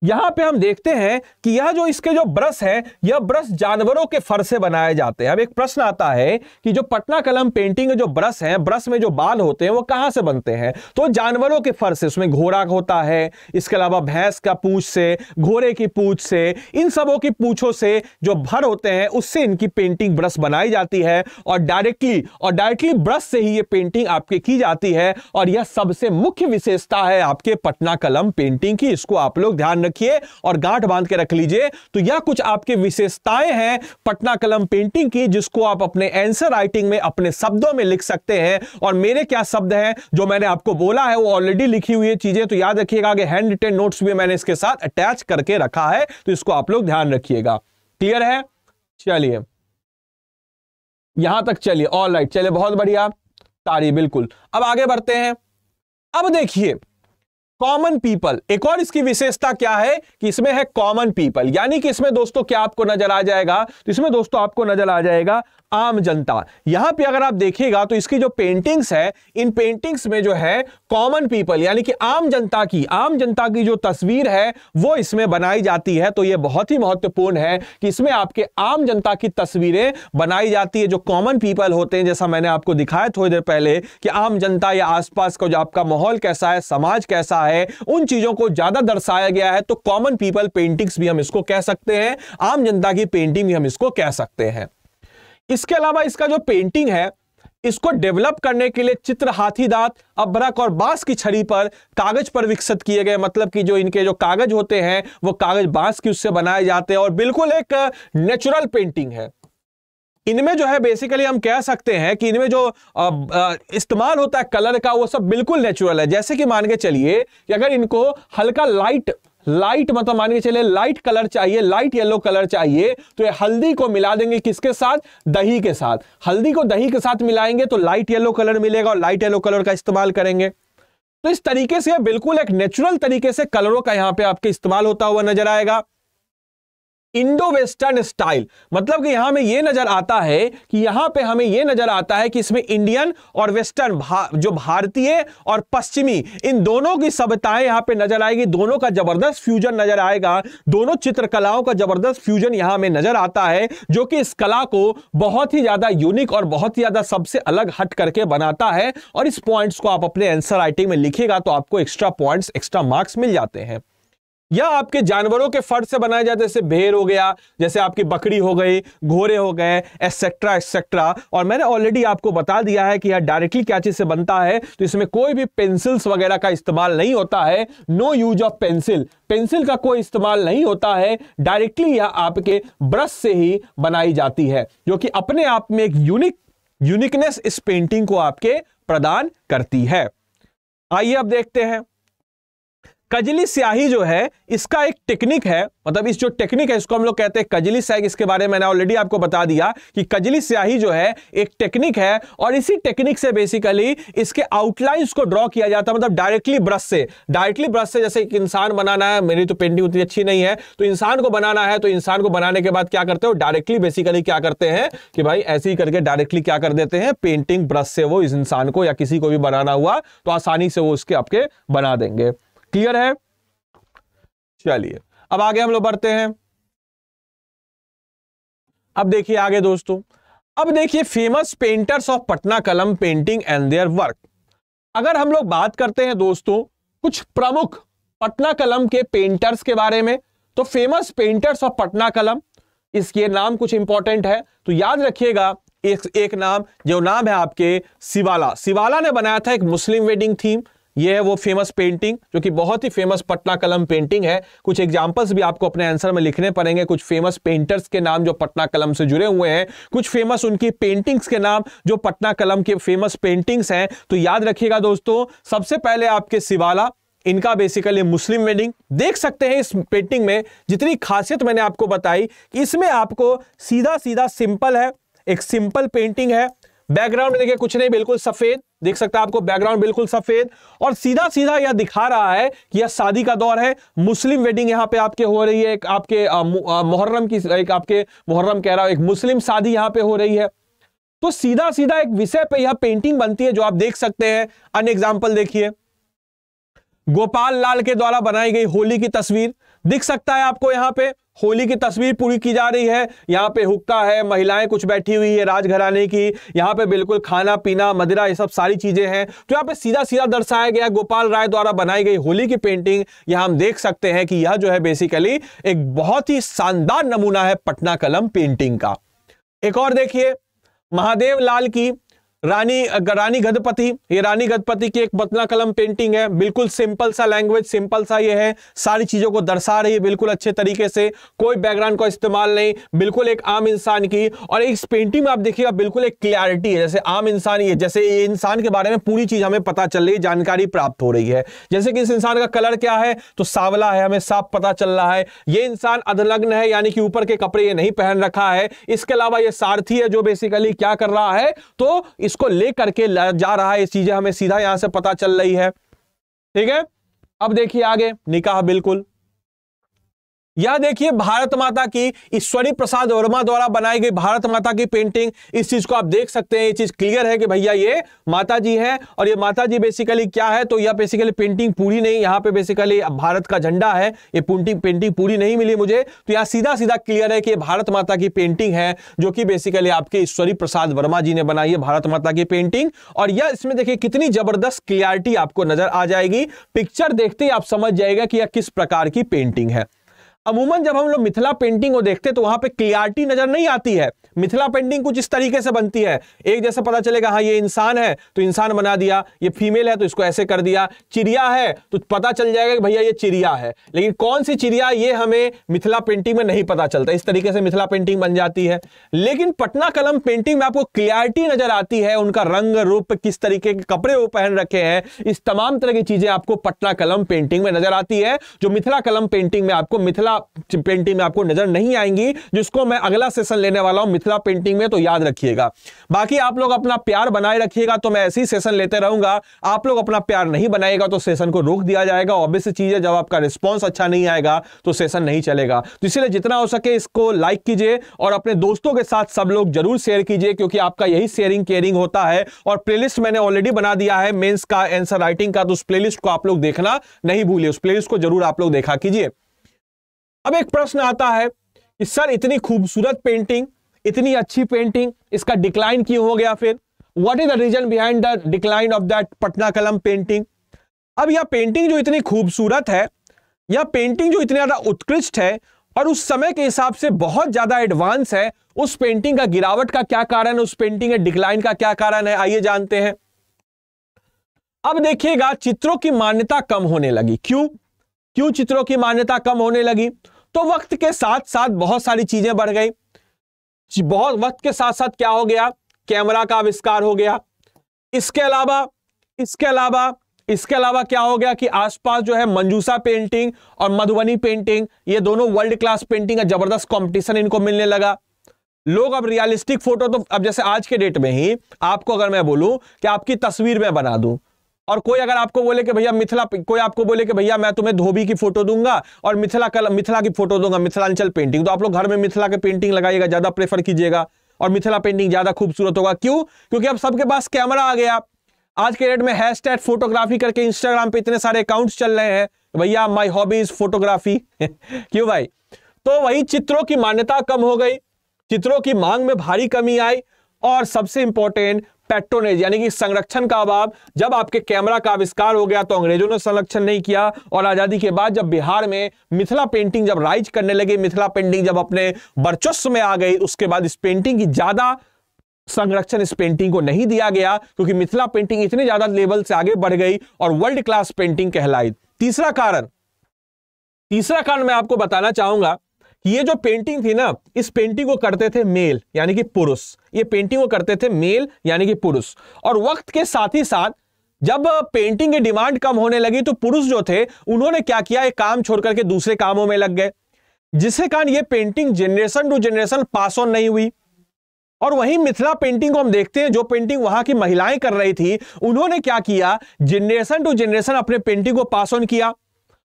यहां पे हम देखते हैं कि यह जो इसके जो ब्रश है यह ब्रश जानवरों के फर से बनाए जाते हैं अब एक प्रश्न आता है कि जो पटना कलम पेंटिंग जो ब्रश है ब्रश में जो बाल होते हैं वो कहां से बनते हैं तो जानवरों के फर से उसमें घोड़ा होता है इसके अलावा भैंस का पूछ से घोड़े की पूछ से इन सबों की पूछों से जो भर होते हैं उससे इनकी पेंटिंग ब्रश बनाई जाती है और डायरेक्टली और डायरेक्टली ब्रश से ही ये पेंटिंग आपके की जाती है और यह सबसे मुख्य विशेषता है आपके पटना कलम पेंटिंग की इसको आप लोग ध्यान रखिए और गांठ बांध के रख लीजिए तो यह कुछ आपके विशेषताएं हैं पटना कलम पेंटिंग की जिसको आप अपने एंसर राइटिंग में अपने शब्दों में लिख सकते हैं और मेरे क्या शब्द हैं जो मैंने आपको बोला है वो ऑलरेडी लिखी हुई चीजें तो याद रखिएगा कि हैंड रिटेन नोट्स भी मैंने इसके साथ अटैच करके रखा है तो इसको आप लोग ध्यान रखिएगा क्लियर है चलिए यहां तक चलिए ऑल राइट चलिए बहुत बढ़िया तारी बिल्कुल अब आगे बढ़ते हैं अब देखिए कॉमन पीपल एक और इसकी विशेषता क्या है कि इसमें है कॉमन पीपल यानी कि इसमें दोस्तों क्या आपको नजर आ जाएगा तो इसमें दोस्तों आपको नजर आ जाएगा आम जनता यहां पे अगर आप देखिएगा तो इसकी जो पेंटिंग्स है इन पेंटिंग्स में जो है कॉमन पीपल यानी कि आम जनता की आम जनता की जो तस्वीर है वो इसमें बनाई जाती है तो ये बहुत ही महत्वपूर्ण है कि इसमें आपके आम जनता की तस्वीरें बनाई जाती है जो कॉमन पीपल होते हैं जैसा मैंने आपको दिखाया थोड़ी देर पहले कि आम जनता या आसपास का जो आपका माहौल कैसा है समाज कैसा है उन चीजों को ज्यादा दर्शाया गया है तो कॉमन पीपल पेंटिंग्स भी हम इसको कह सकते हैं आम जनता की पेंटिंग भी हम इसको कह सकते हैं इसके अलावा इसका जो पेंटिंग है इसको डेवलप करने के लिए चित्र हाथी दांत अभ्रक और बांस की छड़ी पर कागज पर विकसित किए गए मतलब कि जो इनके जो कागज होते हैं वो कागज बांस की उससे बनाए जाते हैं और बिल्कुल एक नेचुरल पेंटिंग है इनमें जो है बेसिकली हम कह सकते हैं कि इनमें जो इस्तेमाल होता है कलर का वो सब बिल्कुल नेचुरल है जैसे कि मान के चलिए अगर इनको हल्का लाइट लाइट मतलब मान के चले लाइट कलर चाहिए लाइट येलो कलर चाहिए तो ये हल्दी को मिला देंगे किसके साथ दही के साथ हल्दी को दही के साथ मिलाएंगे तो लाइट येलो कलर मिलेगा और लाइट येलो कलर का इस्तेमाल करेंगे तो इस तरीके से बिल्कुल एक नेचुरल तरीके से कलरों का यहां पे आपके इस्तेमाल होता हुआ नजर आएगा इंडो वेस्टर्न स्टाइल मतलब कि यहां में यह नजर आता है कि यहां पे हमें यह नजर आता है कि इसमें इंडियन और वेस्टर्न भा, जो भारतीय और पश्चिमी इन दोनों की सभ्यताएं यहां पे नजर आएगी दोनों का जबरदस्त फ्यूजन नजर आएगा दोनों चित्रकलाओं का जबरदस्त फ्यूजन यहां में नजर आता है जो कि इस कला को बहुत ही ज्यादा यूनिक और बहुत ही ज्यादा सबसे अलग हट करके बनाता है और इस पॉइंट्स को आप अपने आंसर राइटिंग में लिखेगा तो आपको एक्स्ट्रा पॉइंट्स एक्स्ट्रा मार्क्स मिल जाते हैं या आपके जानवरों के फर्ट से बनाए जाते जैसे भेड़ हो गया जैसे आपकी बकरी हो गई घोड़े हो गए एक्सेट्रा एक्सेट्रा और मैंने ऑलरेडी आपको बता दिया है कि यह डायरेक्टली क्या चीज से बनता है तो इसमें कोई भी पेंसिल्स वगैरह का इस्तेमाल नहीं होता है no use of pencil pencil का कोई इस्तेमाल नहीं होता है डायरेक्टली यह आपके ब्रश से ही बनाई जाती है जो कि अपने आप में एक यूनिक यूनिकनेस इस पेंटिंग को आपके प्रदान करती है आइए अब देखते हैं कजली स्याही जो है इसका एक टेक्निक है मतलब इस जो टेक्निक है इसको हम लोग कहते हैं कजली स्याही इसके बारे में मैंने ऑलरेडी आपको बता दिया कि कजली स्याही जो है एक टेक्निक है और इसी टेक्निक से बेसिकली इसके आउटलाइंस को ड्रॉ किया जाता है मतलब डायरेक्टली ब्रश से डायरेक्टली ब्रश से जैसे एक इंसान बनाना है मेरी तो पेंटिंग उतनी अच्छी नहीं है तो इंसान को बनाना है तो इंसान को बनाने के बाद क्या करते हो डायरेक्टली बेसिकली क्या करते हैं कि भाई ऐसे ही करके डायरेक्टली क्या कर देते हैं पेंटिंग ब्रश से वो इस इंसान को या किसी को भी बनाना हुआ तो आसानी से वो उसके आपके बना देंगे क्लियर है चलिए अब आगे हम लोग बढ़ते हैं अब देखिए आगे दोस्तों अब देखिए famous painters of Patna Kalam painting and their work अगर हम लोग बात करते हैं दोस्तों कुछ प्रमुख पटना कलम के पेंटर्स के बारे में तो फेमस पेंटर्स ऑफ पटना कलम इसके नाम कुछ इंपॉर्टेंट है तो याद रखिएगा एक एक नाम जो नाम है आपके शिवाला शिवाला ने बनाया था एक मुस्लिम वेडिंग थीम ये है वो फेमस पेंटिंग जो कि बहुत ही फेमस पटना कलम पेंटिंग है कुछ एग्जाम्पल्स भी आपको अपने आंसर में लिखने पड़ेंगे कुछ फेमस पेंटर्स के नाम जो पटना कलम से जुड़े हुए हैं कुछ फेमस उनकी पेंटिंग्स के नाम जो पटना कलम के फेमस पेंटिंग्स हैं तो याद रखिएगा दोस्तों सबसे पहले आपके सिवाला इनका बेसिकली मुस्लिम वेडिंग देख सकते हैं इस पेंटिंग में जितनी खासियत मैंने आपको बताई इसमें आपको सीधा सीधा सिंपल है एक सिंपल पेंटिंग है बैकग्राउंड देखिए कुछ नहीं बिल्कुल सफेद देख सकता है आपको बैकग्राउंड बिल्कुल सफेद और सीधा सीधा यह दिखा रहा है कि यह शादी का दौर है मुस्लिम वेडिंग यहाँ पे आपके हो रही है एक आपके मुहर्रम की एक आपके मुहर्रम कह रहा हूं एक मुस्लिम शादी यहाँ पे हो रही है तो सीधा सीधा एक विषय पे यह पेंटिंग बनती है जो आप देख सकते हैं अन एग्जाम्पल देखिए गोपाल लाल के द्वारा बनाई गई होली की तस्वीर दिख सकता है आपको यहाँ पे होली की तस्वीर पूरी की जा रही है यहाँ पे हुक्का है महिलाएं कुछ बैठी हुई है राजघराने की यहाँ पे बिल्कुल खाना पीना मदिरा ये सब सारी चीजें हैं तो यहाँ पे सीधा सीधा दर्शाया गया गोपाल राय द्वारा बनाई गई होली की पेंटिंग यहाँ हम देख सकते हैं कि यह जो है बेसिकली एक बहुत ही शानदार नमूना है पटना कलम पेंटिंग का एक और देखिए महादेव लाल की रानी रानी गदपति ये रानी गदपति की एक बतना कलम पेंटिंग है बिल्कुल सिंपल सा लैंग्वेज सिंपल सा ये है सारी चीज़ों को दर्शा रही है बिल्कुल अच्छे तरीके से कोई बैकग्राउंड का इस्तेमाल नहीं बिल्कुल एक आम इंसान की और इस पेंटिंग में आप देखिएगा बिल्कुल एक क्लियरिटी है जैसे आम इंसान ये जैसे ये इंसान के बारे में पूरी चीज़ हमें पता चल रही है जानकारी प्राप्त हो रही है जैसे कि इस इंसान का कलर क्या है तो सावला है हमें साफ पता चल रहा है ये इंसान अधलग्न है यानी कि ऊपर के कपड़े ये नहीं पहन रखा है इसके अलावा ये सारथी है जो बेसिकली क्या कर रहा है तो इसको ले करके जा रहा है ये चीजें हमें सीधा यहां से पता चल रही है ठीक है अब देखिए आगे निकाह बिल्कुल या देखिए भारत माता की ईश्वरी प्रसाद वर्मा द्वारा बनाई गई भारत माता की पेंटिंग इस चीज को आप देख सकते हैं ये चीज क्लियर है कि भैया ये माता जी है और ये माता जी बेसिकली क्या है तो यह बेसिकली पेंटिंग पूरी नहीं यहाँ पे बेसिकली भारत का झंडा है ये पेंटिंग पेंटिंग पूरी नहीं मिली मुझे तो यहाँ सीधा सीधा क्लियर है कि भारत माता की पेंटिंग है जो कि बेसिकली आपके ईश्वरी प्रसाद वर्मा जी ने बनाई है भारत माता की पेंटिंग और यह इसमें देखिए कितनी जबरदस्त क्लियरिटी आपको नजर आ जाएगी पिक्चर देखते ही आप समझ जाएगा कि यह किस प्रकार की पेंटिंग है अमूमन जब हम लोग मिथिला पेंटिंग को देखते तो वहां पे क्लियरिटी नजर नहीं आती है मिथिला पेंटिंग कुछ इस तरीके से बनती है एक जैसे पता चलेगा हाँ ये इंसान है तो इंसान बना दिया ये फीमेल है तो इसको ऐसे कर दिया चिड़िया है तो पता चल जाएगा कि भैया ये चिड़िया है लेकिन कौन सी चिड़िया ये हमें मिथिला पेंटिंग में नहीं पता चलता इस तरीके से मिथिला पेंटिंग बन जाती है लेकिन पटना कलम पेंटिंग में आपको क्लियरिटी नजर आती है उनका रंग रूप किस तरीके के कपड़े वो पहन रखे हैं इस तमाम तरह की चीजें आपको पटना कलम पेंटिंग में नजर आती है जो मिथिला कलम पेंटिंग में आपको मिथिला पेंटिंग में आपको नजर नहीं आएंगी जिसको मैं अगला सेशन लेने वाला हूं मिथिला पेंटिंग में तो याद रखिएगा बाकी आप लोग अपना प्यार बनाए रखिएगा तो मैं ऐसे ही सेशन लेते रहूंगा आप लोग अपना प्यार नहीं बनाएगा तो सेशन को रोक दिया जाएगा ऑब्वियस चीज है जब आपका रिस्पॉन्स अच्छा नहीं आएगा तो सेशन नहीं चलेगा तो इसीलिए जितना हो सके इसको लाइक कीजिए और अपने दोस्तों के साथ सब लोग जरूर शेयर कीजिए क्योंकि आपका यही शेयरिंग केयरिंग होता है और प्ले मैंने ऑलरेडी बना दिया है मेन्स का एंसर राइटिंग का तो उस प्ले को आप लोग देखना नहीं भूलिए उस प्ले को जरूर आप लोग देखा कीजिए अब एक प्रश्न आता है कि सर इतनी खूबसूरत पेंटिंग इतनी अच्छी पेंटिंग इसका डिक्लाइन क्यों हो गया फिर what is the reason behind the decline of that Patna Kalam painting अब यह पेंटिंग जो इतनी खूबसूरत है यह पेंटिंग जो इतनी ज़्यादा उत्कृष्ट है और उस समय के हिसाब से बहुत ज़्यादा एडवांस है उस पेंटिंग का गिरावट का क्या कारण है उस पेंटिंग के डिक्लाइन का क्या कारण है आइए जानते हैं अब देखिएगा चित्रों की मान्यता कम होने लगी क्यों क्यों चित्रों की मान्यता कम होने लगी तो वक्त के साथ साथ बहुत सारी चीजें बढ़ गई बहुत वक्त के साथ साथ क्या हो गया कैमरा का आविष्कार हो गया इसके अलावा इसके अलावा इसके अलावा क्या हो गया कि आसपास जो है मंजूसा पेंटिंग और मधुबनी पेंटिंग ये दोनों वर्ल्ड क्लास पेंटिंग का जबरदस्त कंपटीशन इनको मिलने लगा लोग अब रियलिस्टिक फोटो तो अब जैसे आज के डेट में ही आपको अगर मैं बोलूं कि आपकी तस्वीर में बना दूं और कोई अगर आपको बोले कि भैया मिथिला कोई आपको बोले कि भैया मैं तुम्हें धोबी की फोटो दूंगा और मिथिला कल मिथिला की फोटो दूंगा मिथिलांचल पेंटिंग तो आप लोग घर में मिथिला के पेंटिंग लगाइएगा ज्यादा प्रेफर कीजिएगा और मिथिला पेंटिंग ज्यादा खूबसूरत होगा क्यों क्योंकि अब सबके पास कैमरा आ गया आज के डेट में हैश फोटोग्राफी करके इंस्टाग्राम पे इतने सारे अकाउंट्स चल रहे हैं भैया माई हॉबी इज फोटोग्राफी क्यों भाई तो वही चित्रों की मान्यता कम हो गई चित्रों की मांग में भारी कमी आई और सबसे इंपॉर्टेंट पेट्रोनेज यानी कि संरक्षण का अभाव जब आपके कैमरा का आविष्कार हो गया तो अंग्रेजों ने संरक्षण नहीं किया और आजादी के बाद जब बिहार में मिथिला पेंटिंग जब राइज करने लगी मिथिला पेंटिंग जब अपने वर्चस्व में आ गई उसके बाद इस पेंटिंग की ज्यादा संरक्षण इस पेंटिंग को नहीं दिया गया क्योंकि मिथिला पेंटिंग इतने ज्यादा लेवल से आगे बढ़ गई और वर्ल्ड क्लास पेंटिंग कहलाई तीसरा कारण तीसरा कारण मैं आपको बताना चाहूंगा ये जो पेंटिंग थी ना इस पेंटिंग को करते थे मेल यानी कि पुरुष ये पेंटिंग को करते थे मेल यानी कि पुरुष और वक्त के साथ ही साथ जब पेंटिंग की डिमांड कम होने लगी तो पुरुष जो थे उन्होंने क्या किया एक काम छोड़ करके दूसरे कामों में लग गए जिसके कारण ये painting generation to generation pass on नहीं हुई और वहीं मिथिला पेंटिंग को हम देखते हैं जो पेंटिंग वहां की महिलाएं कर रही थी उन्होंने क्या किया जनरेशन टू जनरेशन अपने पेंटिंग को पास ऑन किया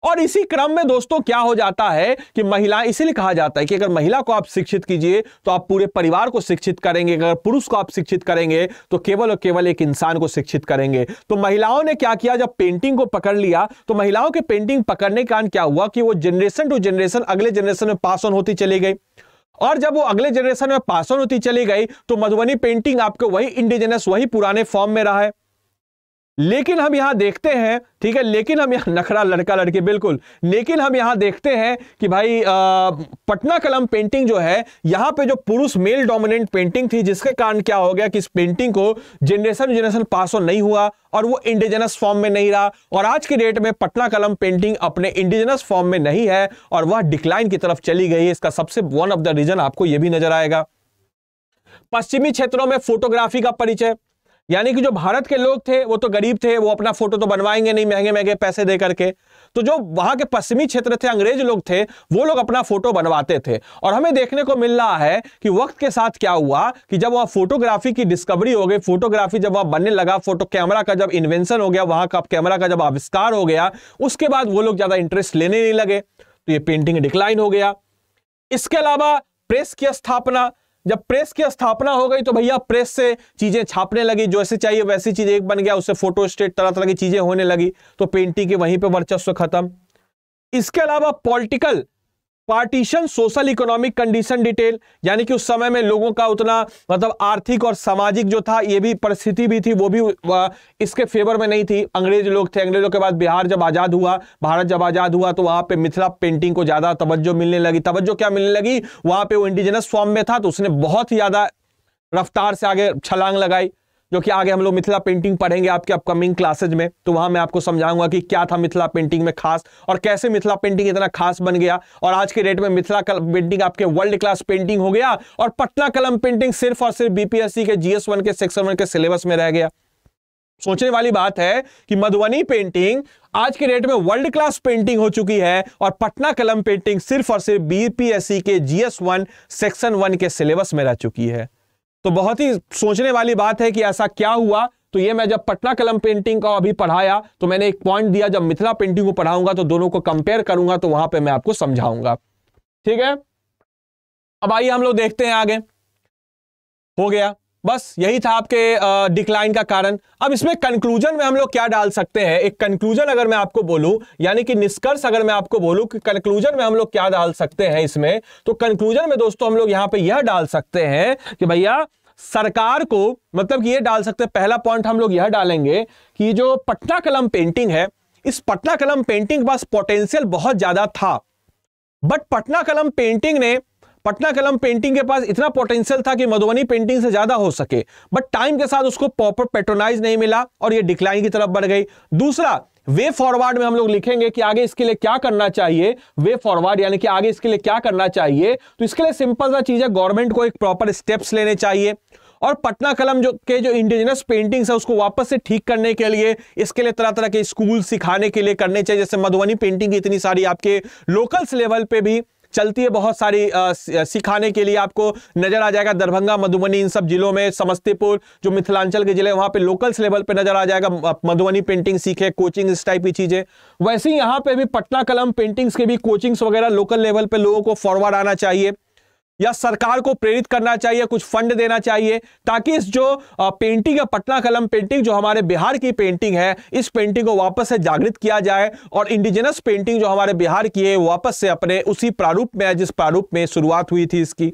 और इसी क्रम में दोस्तों क्या हो जाता है कि महिला इसीलिए कहा जाता है कि अगर महिला को आप शिक्षित कीजिए तो आप पूरे परिवार को शिक्षित करेंगे अगर पुरुष को आप शिक्षित करेंगे तो केवल और केवल एक इंसान को शिक्षित करेंगे तो महिलाओं ने क्या किया जब पेंटिंग को पकड़ लिया तो महिलाओं के पेंटिंग पकड़ने के कारण क्या हुआ कि वो जनरेशन टू जनरेशन अगले जनरेशन में पास ऑन होती चली गई और जब वो अगले जनरेशन में पास ऑन होती चली गई तो मधुबनी पेंटिंग आपके वही इंडिजिनस वही पुराने फॉर्म में रहा है लेकिन हम यहां देखते हैं ठीक है लेकिन हम यहां नखरा लड़का लड़के बिल्कुल लेकिन हम यहां देखते हैं कि भाई आ, पटना कलम पेंटिंग जो है यहां पे जो पुरुष मेल डोमिनेंट पेंटिंग थी जिसके कारण क्या हो गया कि इस पेंटिंग को जनरेशन जनरेशन पास ऑन नहीं हुआ और वो इंडिजिनस फॉर्म में नहीं रहा और आज के डेट में पटना कलम पेंटिंग अपने इंडिजिनस फॉर्म में नहीं है और वह डिक्लाइन की तरफ चली गई इसका सबसे वन ऑफ द रीजन आपको यह भी नजर आएगा पश्चिमी क्षेत्रों में फोटोग्राफी का परिचय यानी कि जो भारत के लोग थे वो तो गरीब थे वो अपना फोटो तो बनवाएंगे नहीं महंगे महंगे पैसे दे करके तो जो वहां के पश्चिमी क्षेत्र थे अंग्रेज लोग थे वो लोग अपना फोटो बनवाते थे और हमें देखने को मिल रहा है कि वक्त के साथ क्या हुआ कि जब वह फोटोग्राफी की डिस्कवरी हो गई फोटोग्राफी जब वहां बनने लगा फोटो कैमरा का जब इन्वेंशन हो गया वहां का कैमरा का जब आविष्कार हो गया उसके बाद वो लोग ज्यादा इंटरेस्ट लेने नहीं लगे तो ये पेंटिंग डिक्लाइन हो गया इसके अलावा प्रेस की स्थापना जब प्रेस की स्थापना हो गई तो भैया प्रेस से चीजें छापने लगी जैसे चाहिए वैसी चीज एक बन गया उससे फोटो स्टेट तरह तरह की चीजें होने लगी तो पेंटिंग के वहीं पे वर्चस्व खत्म इसके अलावा political partition social economic condition detail यानी कि उस समय में लोगों का उतना मतलब आर्थिक और सामाजिक जो था ये भी परिस्थिति भी थी वो भी इसके फेवर में नहीं थी अंग्रेज लोग थे अंग्रेजों के बाद बिहार जब आज़ाद हुआ भारत जब आज़ाद हुआ तो वहां पे मिथिला पेंटिंग को ज़्यादा तवज्जो मिलने लगी तवज्जो क्या मिलने लगी वहाँ पे वो इंडिजिनस फॉर्म में था तो उसने बहुत ही ज़्यादा रफ्तार से आगे छलांग लगाई जो कि आगे हम लोग मिथिला पेंटिंग पढ़ेंगे आपके अपकमिंग क्लासेज में तो वहां मैं आपको समझाऊंगा कि क्या था मिथिला पेंटिंग में खास और कैसे मिथिला पेंटिंग इतना खास बन गया और आज के डेट में मिथिला पेंटिंग आपके वर्ल्ड क्लास पेंटिंग हो गया और पटना कलम पेंटिंग सिर्फ और सिर्फ बीपीएससी के जीएस वन के सेक्शन वन के सिलेबस में रह गया सोचने वाली बात है कि मधुबनी पेंटिंग आज के डेट में वर्ल्ड क्लास पेंटिंग हो चुकी है और पटना कलम पेंटिंग सिर्फ और सिर्फ बीपीएससी के जीएस वन सेक्शन वन के सिलेबस में रह चुकी है तो बहुत ही सोचने वाली बात है कि ऐसा क्या हुआ तो ये मैं जब पटना कलम पेंटिंग का अभी पढ़ाया तो मैंने एक पॉइंट दिया जब मिथिला पेंटिंग को पढ़ाऊंगा तो दोनों को कंपेयर करूंगा तो वहां पे मैं आपको समझाऊंगा ठीक है अब आइए हम लोग देखते हैं आगे हो गया बस यही था आपके डिक्लाइन का कारण अब इसमें कंक्लूजन में हम लोग क्या डाल सकते हैं एक कंक्लूजन अगर मैं आपको बोलूं यानी कि निष्कर्ष अगर मैं आपको बोलूं कि कंक्लूजन में हम लोग क्या डाल सकते हैं इसमें तो कंक्लूजन में दोस्तों हम लोग यहां पे यह डाल सकते हैं कि भैया सरकार को मतलब कि ये डाल सकते हैं पहला पॉइंट हम लोग यह डालेंगे कि जो पटना कलम पेंटिंग है इस पटना कलम पेंटिंग के पास पोटेंशियल बहुत ज्यादा था बट पटना कलम पेंटिंग ने पटना कलम पेंटिंग के पास इतना पोटेंशियल था कि मधुबनी पेंटिंग से ज्यादा हो सके बट टाइम के साथ उसको प्रॉपर पेट्रोनाइज नहीं मिला और ये डिक्लाइन की तरफ बढ़ गई दूसरा वे फॉरवर्ड में हम लोग लिखेंगे कि आगे इसके लिए क्या करना चाहिए वे फॉरवर्ड यानी कि आगे इसके लिए क्या करना चाहिए तो इसके लिए सिंपल सा चीज है गवर्नमेंट को एक प्रॉपर स्टेप्स लेने चाहिए और पटना कलम जो के जो इंडिजिनस पेंटिंग्स है उसको वापस से ठीक करने के लिए इसके लिए तरह तरह के स्कूल सिखाने के लिए करने चाहिए जैसे मधुबनी पेंटिंग की इतनी सारी आपके लोकल्स लेवल पे भी चलती है बहुत सारी सिखाने के लिए आपको नजर आ जाएगा दरभंगा मधुबनी इन सब जिलों में समस्तीपुर जो मिथिलांचल के जिले वहां पे लोकल्स लेवल पे नजर आ जाएगा मधुबनी पेंटिंग सीखे कोचिंग इस टाइप की चीजें वैसे ही यहाँ पे भी पटना कलम पेंटिंग्स के भी कोचिंग्स वगैरह लोकल लेवल पे लोगों को फॉरवर्ड आना चाहिए या सरकार को प्रेरित करना चाहिए कुछ फंड देना चाहिए ताकि इस जो पेंटिंग है पटना कलम पेंटिंग जो हमारे बिहार की पेंटिंग है इस पेंटिंग को वापस से जागृत किया जाए और इंडिजिनस पेंटिंग जो हमारे बिहार की है वापस से अपने उसी प्रारूप में जिस प्रारूप में शुरुआत हुई थी इसकी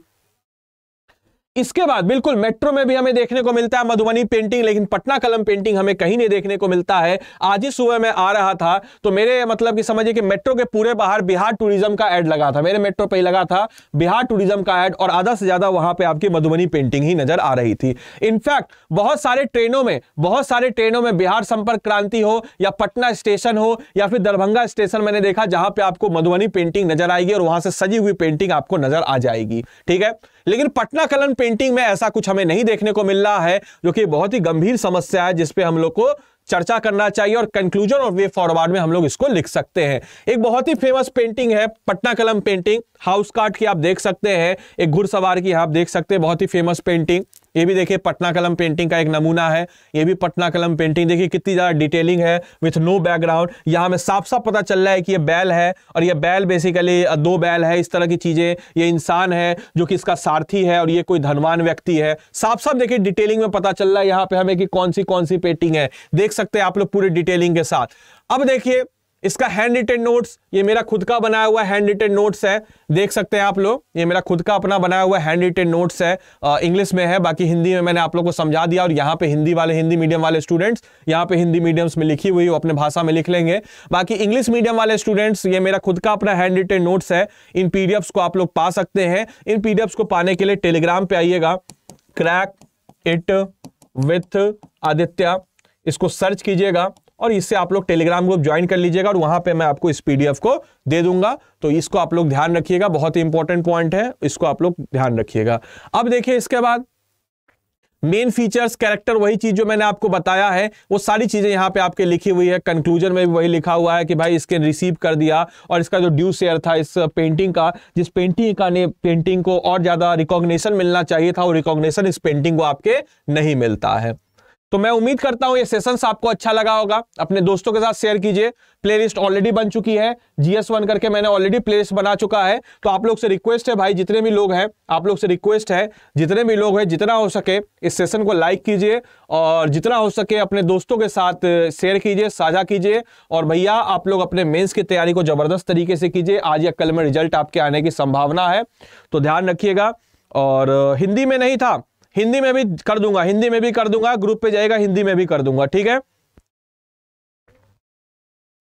इसके बाद बिल्कुल मेट्रो में भी हमें देखने को मिलता है मधुबनी पेंटिंग लेकिन पटना कलम पेंटिंग हमें कहीं नहीं देखने को मिलता है आज ही सुबह में आ रहा था तो मेरे मतलब कि समझिए कि मेट्रो के पूरे बाहर बिहार टूरिज्म का एड लगा था मेरे मेट्रो पे ही लगा था बिहार टूरिज्म का एड और आधा से ज्यादा वहां पर आपकी मधुबनी पेंटिंग ही नजर आ रही थी इनफैक्ट बहुत सारे ट्रेनों में बहुत सारे ट्रेनों में बिहार संपर्क क्रांति हो या पटना स्टेशन हो या फिर दरभंगा स्टेशन मैंने देखा जहां पर आपको मधुबनी पेंटिंग नजर आएगी और वहां से सजी हुई पेंटिंग आपको नजर आ जाएगी ठीक है लेकिन पटना कलम पेंटिंग प्रिंटिंग में ऐसा कुछ हमें नहीं देखने को मिल रहा है जो कि बहुत ही गंभीर समस्या है जिसपे हम लोग को चर्चा करना चाहिए और कंक्लूजन और वे फॉरवर्ड में हम लोग इसको लिख सकते हैं एक बहुत ही फेमस पेंटिंग है Patna Kalam painting house card की आप देख सकते हैं एक घुड़सवार की आप देख सकते हैं बहुत ही फेमस पेंटिंग ये भी देखिए पटना कलम पेंटिंग का एक नमूना है ये भी पटना कलम पेंटिंग देखिए कितनी ज़्यादा डिटेलिंग है विथ नो बैकग्राउंड यहाँ हमें साफ साफ पता चल रहा है कि ये बैल है और ये बैल बेसिकली दो बैल है इस तरह की चीज़ें ये इंसान है जो कि इसका सारथी है और ये कोई धनवान व्यक्ति है साफ साफ देखिए डिटेलिंग में पता चल रहा है यहाँ पे हमें कि कौन सी कौन सी पेंटिंग है देख सकते हैं आप लोग पूरी डिटेलिंग के साथ अब देखिए इसका हैंड रिटेड नोट्स ये मेरा खुद का बनाया हुआ हैंड रिटेड नोट्स है देख सकते हैं आप लोग ये मेरा खुद का अपना बनाया हुआ हैंड रिटेड नोट्स है इंग्लिश में है बाकी हिंदी में मैंने आप लोग को समझा दिया और यहाँ पे हिंदी वाले हिंदी मीडियम वाले स्टूडेंट्स यहाँ पे हिंदी मीडियम्स में लिखी हुई वो अपने भाषा में लिख लेंगे बाकी इंग्लिश मीडियम वाले स्टूडेंट्स ये मेरा खुद का अपना हैंड रिटेड नोट्स है इन पी को आप लोग पा सकते हैं इन पी को पाने के लिए टेलीग्राम पे आइएगा क्रैक इट विथ आदित्य इसको सर्च कीजिएगा और इससे आप लोग टेलीग्राम ग्रुप ज्वाइन कर लीजिएगा और वहां पे मैं आपको इस पीडीएफ को दे दूंगा तो इसको आप लोग ध्यान रखिएगा बहुत ही इंपॉर्टेंट पॉइंट है इसको आप लोग ध्यान रखिएगा अब देखिए इसके बाद मेन फीचर्स कैरेक्टर वही चीज जो मैंने आपको बताया है वो सारी चीजें यहाँ पे आपके लिखी हुई है कंक्लूजन में भी वही लिखा हुआ है कि भाई इसके रिसीव कर दिया और इसका जो ड्यू शेयर था इस पेंटिंग का जिस पेंटिंग का ने पेंटिंग को और ज्यादा रिकॉग्नेशन मिलना चाहिए था वो रिकॉग्नेशन इस पेंटिंग को आपके नहीं मिलता है तो मैं उम्मीद करता हूं ये सेशंस आपको अच्छा लगा होगा अपने दोस्तों के साथ शेयर कीजिए प्लेलिस्ट ऑलरेडी बन चुकी है जीएस वन करके मैंने ऑलरेडी प्लेलिस्ट बना चुका है तो आप लोग से रिक्वेस्ट है भाई जितने भी लोग हैं आप लोग से रिक्वेस्ट है जितने भी लोग हैं जितना हो सके इस सेशन को लाइक कीजिए और जितना हो सके अपने दोस्तों के साथ शेयर कीजिए साझा कीजिए और भैया आप लोग अपने मेन्स की तैयारी को जबरदस्त तरीके से कीजिए आज या कल में रिजल्ट आपके आने की संभावना है तो ध्यान रखिएगा और हिंदी में नहीं था हिंदी में भी कर दूंगा हिंदी में भी कर दूंगा ग्रुप पे जाएगा हिंदी में भी कर दूंगा ठीक है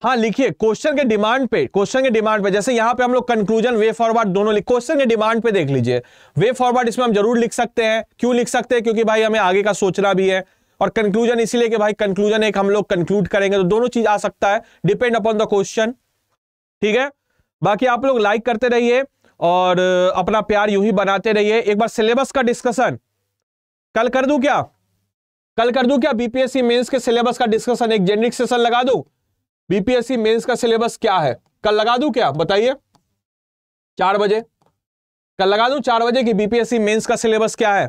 हाँ लिखिए क्वेश्चन के डिमांड पे क्वेश्चन के डिमांड पे जैसे यहां पे हम लोग कंक्लूजन वे फॉरवर्ड दोनों लिख क्वेश्चन के डिमांड पे देख लीजिए वे फॉरवर्ड इसमें हम जरूर लिख सकते हैं क्यों लिख सकते हैं क्योंकि भाई हमें आगे का सोचना भी है और कंक्लूजन इसीलिए कि भाई कंक्लूजन एक हम लोग कंक्लूड करेंगे तो दोनों चीज आ सकता है डिपेंड अपॉन द क्वेश्चन ठीक है बाकी आप लोग लाइक करते रहिए और अपना प्यार यू ही बनाते रहिए एक बार सिलेबस का डिस्कशन कल कर दू क्या कल कर दू क्या बीपीएससी मेंस के सिलेबस का डिस्कशन एक जेनरिक सेशन लगा दू बीपीएससी मेंस का सिलेबस क्या है कल लगा दू क्या बताइए चार बजे कल लगा दू चार बजे की बीपीएससी मेंस का सिलेबस क्या है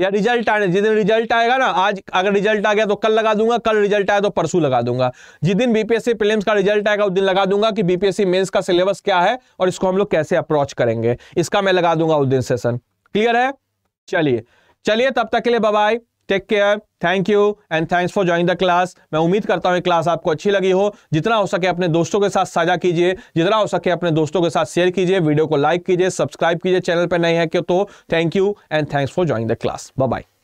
या रिजल्ट आने जिस दिन रिजल्ट आएगा ना आज अगर रिजल्ट आ गया तो कल लगा दूंगा कल रिजल्ट आया तो परसों लगा दूंगा जिस दिन बीपीएससी प्रीलिम्स का रिजल्ट आएगा उस दिन लगा दूंगा कि बीपीएससी मेंस का सिलेबस क्या है और इसको हम लोग कैसे अप्रोच करेंगे इसका मैं लगा दूंगा उस दिन सेशन क्लियर है चलिए चलिए तब तक के लिए bye take care thank you and thanks for join the class मैं उम्मीद करता हूँ क्लास आपको अच्छी लगी हो जितना हो सके अपने दोस्तों के साथ साझा कीजिए जितना हो सके अपने दोस्तों के साथ शेयर कीजिए वीडियो को लाइक कीजिए सब्सक्राइब कीजिए चैनल पर नए है क्यों तो thank you and thanks for join the class bye